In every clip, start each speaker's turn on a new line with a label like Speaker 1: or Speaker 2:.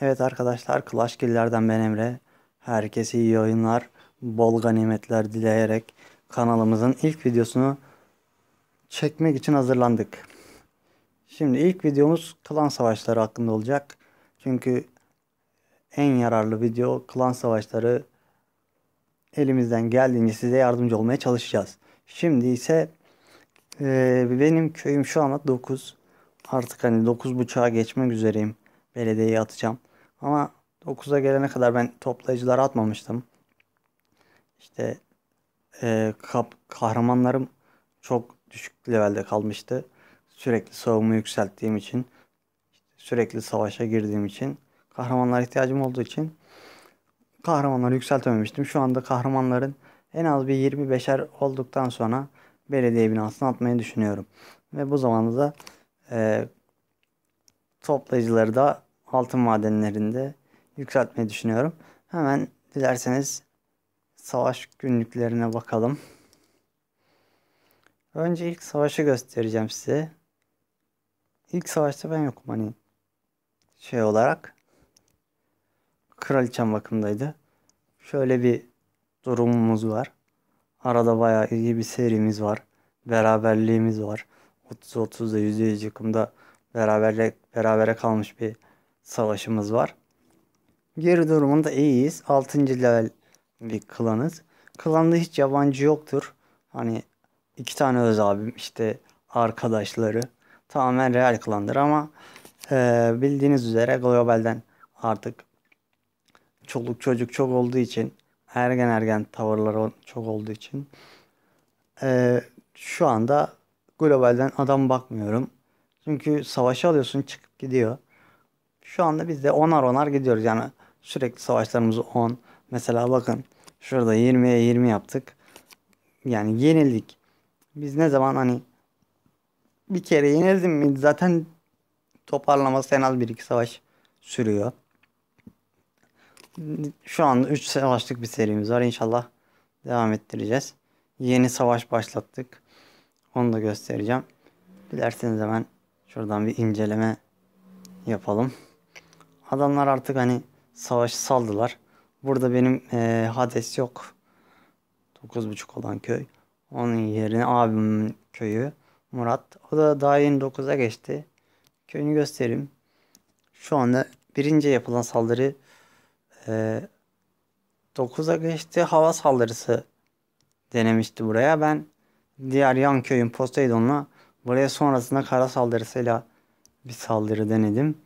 Speaker 1: Evet arkadaşlar Clash Kill'lerden ben Emre. Herkese iyi oyunlar, bol ganimetler dileyerek kanalımızın ilk videosunu çekmek için hazırlandık. Şimdi ilk videomuz klan savaşları hakkında olacak. Çünkü en yararlı video klan savaşları elimizden geldiğince size yardımcı olmaya çalışacağız. Şimdi ise e, benim köyüm şu anda 9. Artık hani 9.5'a geçmek üzereyim. Belediyeyi atacağım. Ama 9'a gelene kadar ben toplayıcılar atmamıştım. İşte e, kap, kahramanlarım çok düşük levelde kalmıştı. Sürekli savunma yükselttiğim için, sürekli savaşa girdiğim için, kahramanlara ihtiyacım olduğu için kahramanları yükseltememiştim. Şu anda kahramanların en az bir 25'er olduktan sonra belediye binasını atmayı düşünüyorum. Ve bu zamanda da e, toplayıcıları da altın madenlerinde yükseltmeyi düşünüyorum. Hemen dilerseniz savaş günlüklerine bakalım. Önce ilk savaşı göstereceğim size. İlk savaşta ben yokum hani şey olarak. Kraliçem bakımdaydı. Şöyle bir durumumuz var. Arada bayağı iyi bir serimiz var. Beraberliğimiz var. 30-30'da %100 yakında beraberle berabere kalmış bir savaşımız var. Geri durumunda iyiyiz. 6. level bir klanız. Klanda hiç yabancı yoktur. Hani iki tane öz abim işte arkadaşları tamamen real klandır ama e, bildiğiniz üzere globalden artık çoluk çocuk çok olduğu için ergen ergen tavırları çok olduğu için e, şu anda globalden adam bakmıyorum. Çünkü savaşı alıyorsun çıkıp gidiyor. Şu anda biz de onar onar gidiyoruz. Yani sürekli savaşlarımız 10. Mesela bakın şurada 20'ye 20 yaptık. Yani yenildik. Biz ne zaman hani bir kere yenildim mi zaten toparlaması en az 1-2 savaş sürüyor. Şu anda 3 savaşlık bir serimiz var. İnşallah devam ettireceğiz. Yeni savaş başlattık. Onu da göstereceğim. Dilerseniz hemen şuradan bir inceleme yapalım. Adamlar artık hani savaşı saldılar. Burada benim e, Hades yok. 9.5 olan köy. Onun yerine abimin köyü Murat. O da daha yeni 9'a geçti. Köyünü göstereyim. Şu anda birinci yapılan saldırı e, 9'a geçti. Hava saldırısı denemişti buraya. Ben diğer yan köyün Poseidon'la buraya sonrasında kara saldırısıyla bir saldırı denedim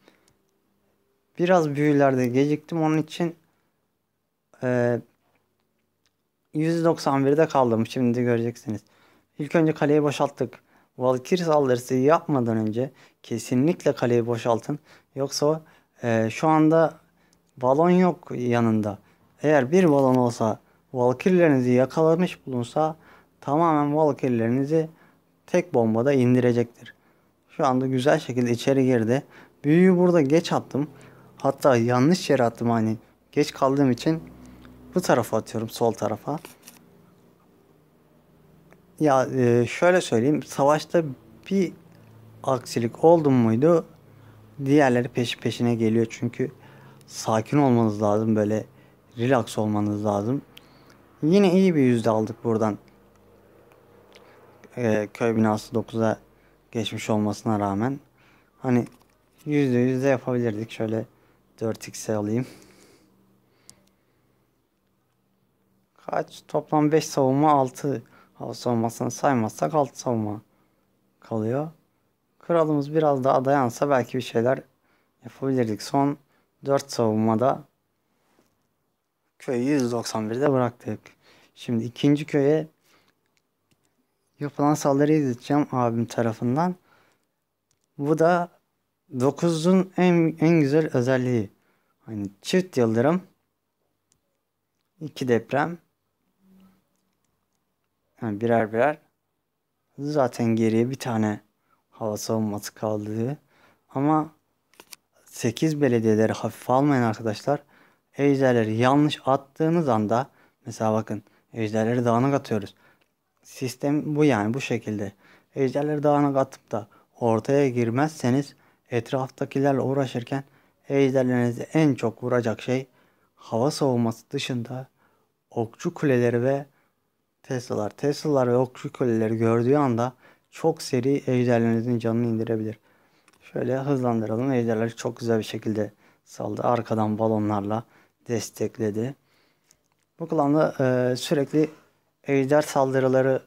Speaker 1: biraz büyülerde geciktim. Onun için e, 191'de kaldım. Şimdi göreceksiniz. İlk önce kaleyi boşalttık. Valkyrie saldırısı yapmadan önce kesinlikle kaleyi boşaltın. Yoksa e, şu anda balon yok yanında. Eğer bir balon olsa Valkyrie'lerinizi yakalamış bulunsa tamamen Valkyrie'lerinizi tek bombada indirecektir. Şu anda güzel şekilde içeri girdi. Büyüyü burada geç attım. Hatta yanlış yere attım hani. Geç kaldığım için bu tarafa atıyorum sol tarafa. Ya e, şöyle söyleyeyim. Savaşta bir aksilik oldu muydu diğerleri peşi peşine geliyor. Çünkü sakin olmanız lazım. Böyle relax olmanız lazım. Yine iyi bir yüzde aldık buradan. E, köy binası 9'a geçmiş olmasına rağmen. Hani yüzde yüzde yapabilirdik. Şöyle 4x'e alayım. Kaç? Toplam 5 savunma 6 hava savunmasını saymazsak 6 savunma kalıyor. Kralımız biraz daha dayansa belki bir şeyler yapabilirdik. Son 4 savunmada köyü 191'de bıraktık. Şimdi ikinci köye yapılan saldırıyı izleyeceğim abim tarafından. Bu da 9'un en, en güzel özelliği. Hani çift yıldırım. iki deprem. Yani birer birer. Zaten geriye bir tane hava savunması kaldı. Ama 8 belediyeleri hafif almayın arkadaşlar. Ejderleri yanlış attığınız anda mesela bakın ejderleri dağınık atıyoruz. Sistem bu yani bu şekilde. Ejderleri dağınık atıp da ortaya girmezseniz etraftakilerle uğraşırken ejderlerinizi en çok vuracak şey hava savunması dışında okçu kuleleri ve Tesla'lar. Tesla'lar ve okçu kuleleri gördüğü anda çok seri ejderlerinizin canını indirebilir. Şöyle hızlandıralım. Ejderler çok güzel bir şekilde saldı. Arkadan balonlarla destekledi. Bu klanda e, sürekli ejder saldırıları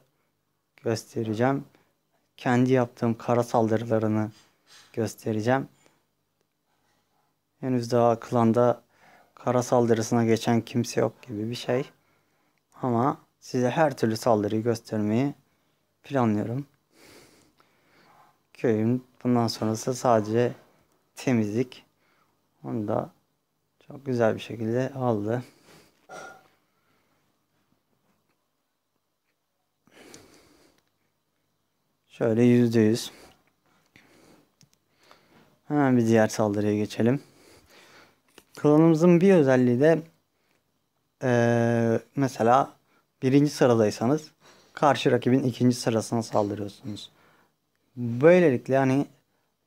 Speaker 1: göstereceğim. Kendi yaptığım kara saldırılarını göstereceğim. Henüz daha akılanda kara saldırısına geçen kimse yok gibi bir şey. Ama size her türlü saldırıyı göstermeyi planlıyorum. Köyüm bundan sonrası sadece temizlik. Onu da çok güzel bir şekilde aldı. Şöyle yüzde yüz. Hemen bir diğer saldırıya geçelim. Klanımızın bir özelliği de ee, mesela birinci sıradaysanız karşı rakibin ikinci sırasına saldırıyorsunuz. Böylelikle hani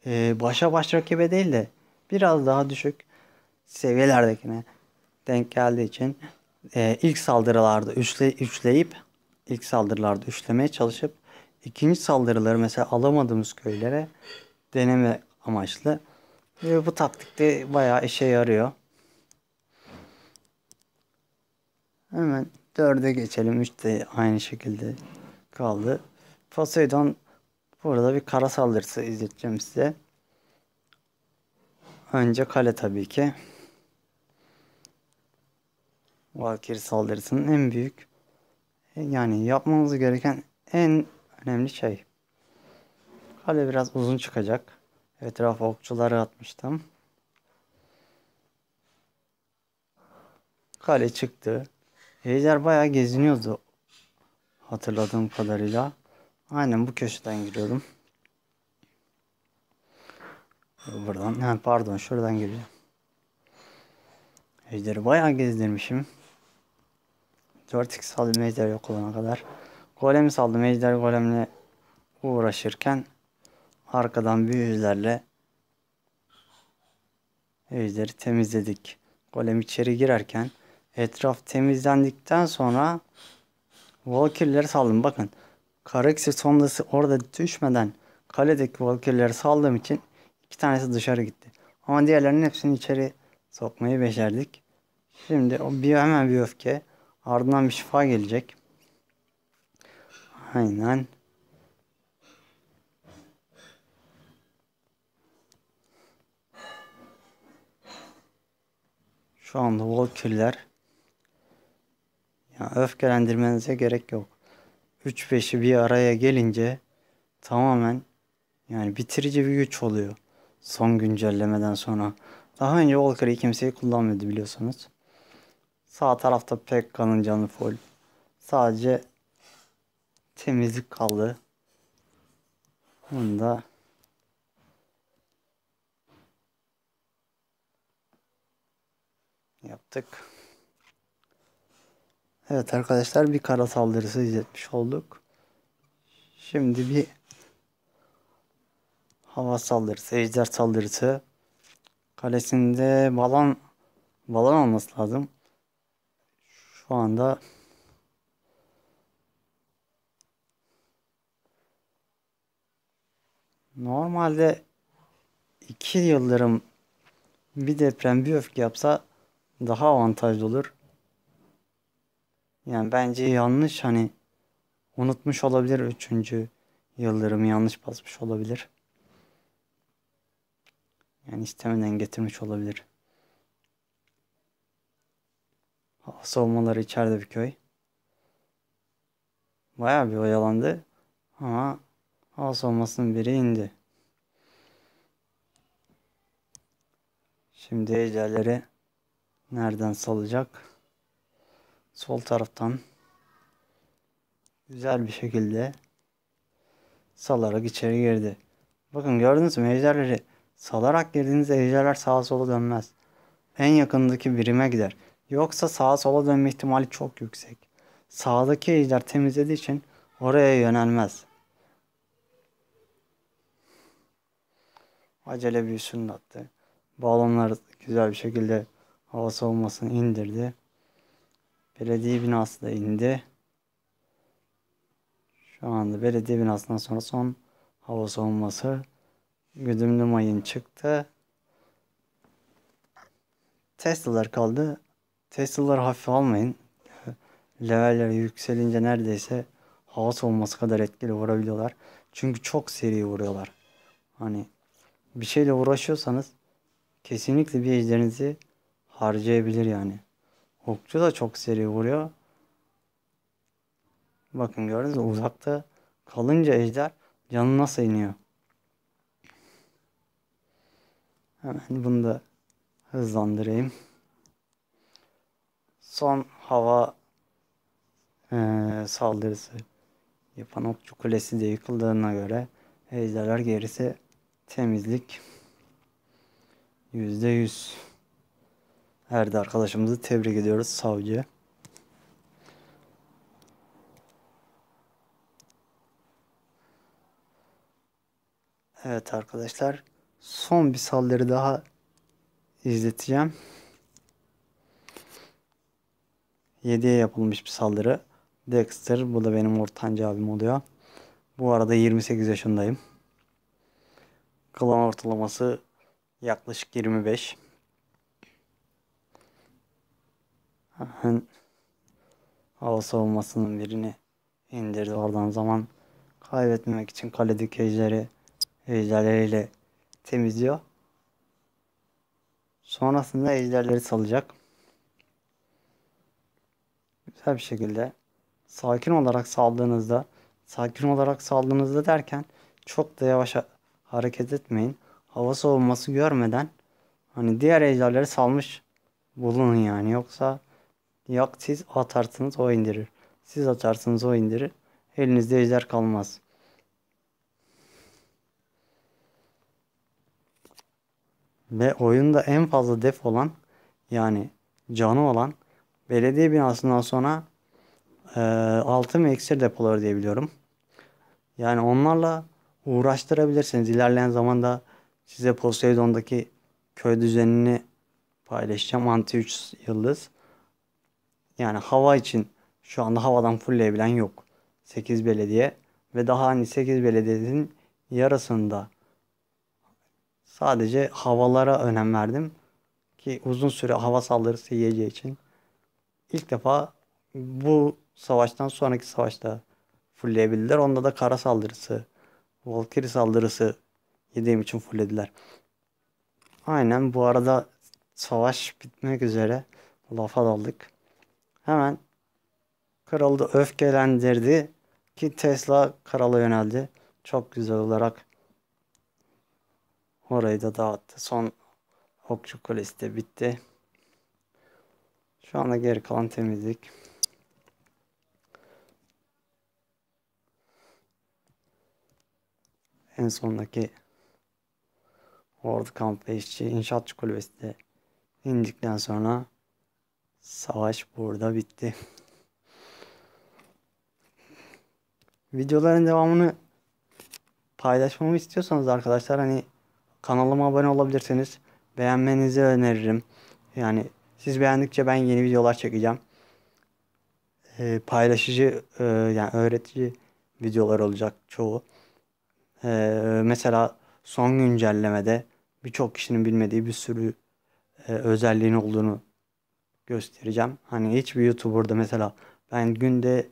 Speaker 1: e, başa baş rakibe değil de biraz daha düşük seviyelerdekine denk geldiği için e, ilk saldırılarda üçle, üçleyip ilk saldırılarda üçlemeye çalışıp ikinci saldırıları mesela alamadığımız köylere deneme amaçlı. E, bu taktikte bayağı işe yarıyor. Hemen dörde geçelim. 3 de aynı şekilde kaldı. Poseidon burada bir kara saldırısı izleteceğim size. Önce kale tabii ki. Valkyrie saldırısının en büyük yani yapmamız gereken en önemli şey. Kale biraz uzun çıkacak. Etrafa okçuları atmıştım. Kale çıktı. Heyder bayağı geziniyordu. Hatırladığım kadarıyla. Aynen bu köşeden giriyorum. Buradan. Ha, pardon şuradan gireceğim. Heyder'i bayağı gezdirmişim. 4x saldım Heyder yok olana kadar. Golemi saldım. Heyder golemle uğraşırken arkadan büyüzlerle Heyder'i temizledik. Golem içeri girerken Etraf temizlendikten sonra Valkyrleri saldım. Bakın Karaksi sondası orada düşmeden kaledeki Valkyrleri saldığım için iki tanesi dışarı gitti. Ama diğerlerinin hepsini içeri sokmayı becerdik. Şimdi o bir, hemen bir öfke. Ardından bir şifa gelecek. Aynen. Şu anda Valkyrler yani öfkelendirmenize gerek yok. Üç beşi bir araya gelince tamamen yani bitirici bir güç oluyor. Son güncellemeden sonra. Daha önce Walker'ı kimseyi kullanmıyordu biliyorsunuz. Sağ tarafta pek kanın canı full. Sadece temizlik kaldı. Bunu da yaptık. Evet arkadaşlar bir kara saldırısı izletmiş olduk. Şimdi bir hava saldırısı, ejder saldırısı. Kalesinde balan balan olması lazım. Şu anda normalde iki yıldırım bir deprem bir öfke yapsa daha avantajlı olur. Yani bence yanlış hani unutmuş olabilir üçüncü yıldırımı yanlış basmış olabilir. Yani istemeden getirmiş olabilir. Hava savunmaları içeride bir köy. Baya bir oyalandı. Ama hava savunmasının biri indi. Şimdi ejderleri nereden salacak? sol taraftan güzel bir şekilde salarak içeri girdi. Bakın gördünüz mü ejderleri salarak girdiğinizde ejderler sağa sola dönmez. En yakındaki birime gider. Yoksa sağa sola dönme ihtimali çok yüksek. Sağdaki ejder temizlediği için oraya yönelmez. Acele bir büyüsünü attı. Balonları güzel bir şekilde hava savunmasını indirdi. Belediye binası da indi. Şu anda belediye binasından sonra son hava soğuması güdümlü mayın çıktı. Tesla'lar kaldı. Tesla'lar hafif almayın. Leveller yükselince neredeyse hava soğuması kadar etkili vurabiliyorlar. Çünkü çok seri vuruyorlar. Hani bir şeyle uğraşıyorsanız kesinlikle bir ejderinizi harcayabilir yani. Okçu da çok seri vuruyor. Bakın gördünüz mü uzakta kalınca ejder canı nasıl iniyor. Hemen bunu da hızlandırayım. Son hava e, saldırısı yapan okçu kulesi de yıkıldığına göre ejderler gerisi temizlik yüzde yüz. Erdi arkadaşımızı tebrik ediyoruz savcı. Evet arkadaşlar son bir saldırı daha izleteceğim. 7'ye yapılmış bir saldırı. Dexter bu da benim ortanca abim oluyor. Bu arada 28 yaşındayım. Klan ortalaması yaklaşık 25. Hemen hava savunmasının birini indirdi. Oradan zaman kaybetmemek için kaledeki ejderi ejderleriyle temizliyor. Sonrasında ejderleri salacak. Güzel bir şekilde sakin olarak saldığınızda sakin olarak saldığınızda derken çok da yavaş hareket etmeyin. Hava savunması görmeden hani diğer ejderleri salmış bulunun yani yoksa Yok siz atarsınız o indirir. Siz açarsınız o indirir. Elinizde ejder kalmaz. Ve oyunda en fazla def olan yani canı olan belediye binasından sonra e, altın ve iksir depoları diyebiliyorum. Yani onlarla uğraştırabilirsiniz. İlerleyen zamanda size Poseidon'daki köy düzenini paylaşacağım. Anti 3 yıldız. Yani hava için şu anda havadan fullleyebilen yok. 8 belediye ve daha hani 8 belediyenin yarısında sadece havalara önem verdim ki uzun süre hava saldırısı yiyeceği için ilk defa bu savaştan sonraki savaşta fullleyebildiler. Onda da kara saldırısı, Valkyrie saldırısı yediğim için fulllediler. Aynen bu arada savaş bitmek üzere lafa daldık hemen kralı da öfkelendirdi ki Tesla krala yöneldi. Çok güzel olarak orayı da dağıttı. Son okçu kulesi de bitti. Şu anda geri kalan temizlik. En sondaki Ordu Kamp ve İşçi Kulübesi de indikten sonra Savaş burada bitti. Videoların devamını paylaşmamı istiyorsanız arkadaşlar hani kanalıma abone olabilirsiniz. Beğenmenizi öneririm. Yani siz beğendikçe ben yeni videolar çekeceğim. Ee, paylaşıcı e, yani öğretici videolar olacak çoğu. Ee, mesela son güncellemede birçok kişinin bilmediği bir sürü e, özelliğin olduğunu göstereceğim. Hani hiçbir YouTuber'da mesela ben günde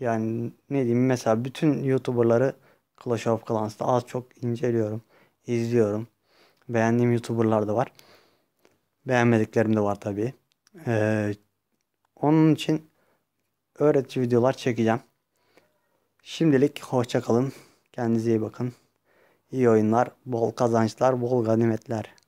Speaker 1: yani ne diyeyim mesela bütün YouTuber'ları Clash of Clans'ta az çok inceliyorum, izliyorum. Beğendiğim YouTuber'lar da var. Beğenmediklerim de var tabii. Ee, onun için öğretici videolar çekeceğim. Şimdilik hoşçakalın. Kendinize iyi bakın. İyi oyunlar, bol kazançlar, bol ganimetler.